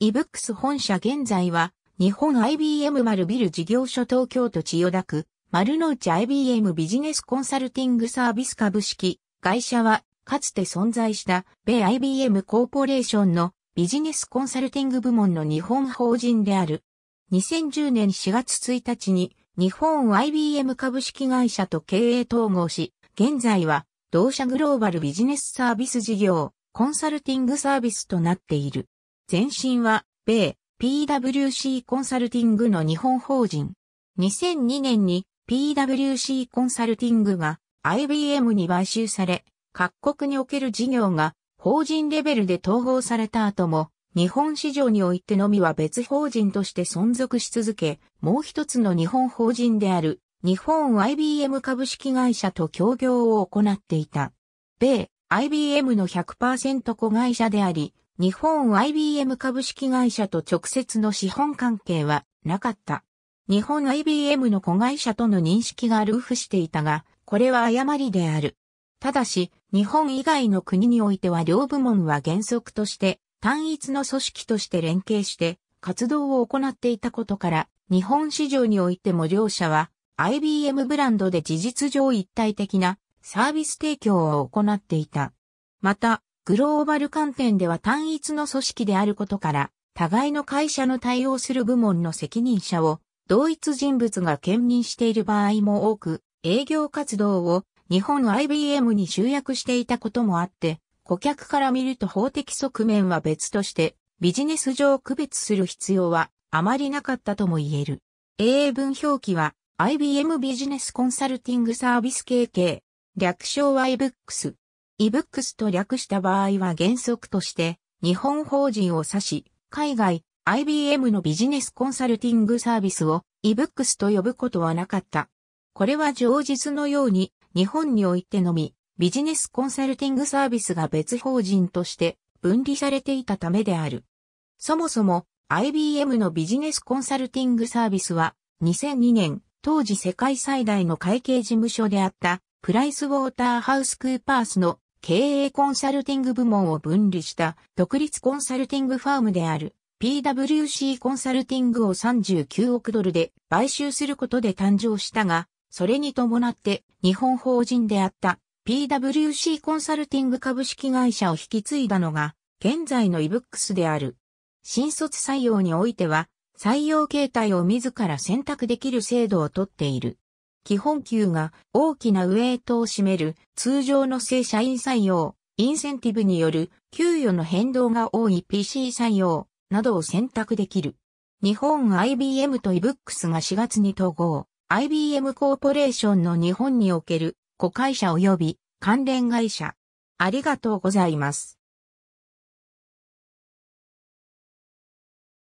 ebooks 本社現在は、日本 IBM 丸ビル事業所東京都千代田区、丸の内 IBM ビジネスコンサルティングサービス株式会社は、かつて存在した米 IBM コーポレーションのビジネスコンサルティング部門の日本法人である。2010年4月1日に日本 IBM 株式会社と経営統合し、現在は同社グローバルビジネスサービス事業、コンサルティングサービスとなっている。前身は、米 PWC コンサルティングの日本法人。2002年に PWC コンサルティングが IBM に買収され、各国における事業が法人レベルで統合された後も、日本市場においてのみは別法人として存続し続け、もう一つの日本法人である日本 IBM 株式会社と協業を行っていた。米 IBM の100%子会社であり、日本 IBM 株式会社と直接の資本関係はなかった。日本 IBM の子会社との認識がルーフしていたが、これは誤りである。ただし、日本以外の国においては両部門は原則として単一の組織として連携して活動を行っていたことから、日本市場においても両社は IBM ブランドで事実上一体的なサービス提供を行っていた。また、グローバル観点では単一の組織であることから、互いの会社の対応する部門の責任者を同一人物が兼任している場合も多く、営業活動を日本 IBM に集約していたこともあって、顧客から見ると法的側面は別として、ビジネス上区別する必要はあまりなかったとも言える。英文表記は IBM ビジネスコンサルティングサービス KK、略称は iBooks。ebooks と略した場合は原則として、日本法人を指し、海外、IBM のビジネスコンサルティングサービスを ebooks と呼ぶことはなかった。これは常日のように、日本においてのみ、ビジネスコンサルティングサービスが別法人として分離されていたためである。そもそも IBM のビジネスコンサルティングサービスは2002年当時世界最大の会計事務所であったプライスウォーターハウスクーパースの経営コンサルティング部門を分離した独立コンサルティングファームである PWC コンサルティングを39億ドルで買収することで誕生したが、それに伴って日本法人であった PWC コンサルティング株式会社を引き継いだのが現在の ebooks である。新卒採用においては採用形態を自ら選択できる制度をとっている。基本給が大きなウェイトを占める通常の正社員採用、インセンティブによる給与の変動が多い PC 採用などを選択できる。日本 IBM と eBooks が4月に統合、IBM コーポレーションの日本における子会社及び関連会社。ありがとうございます。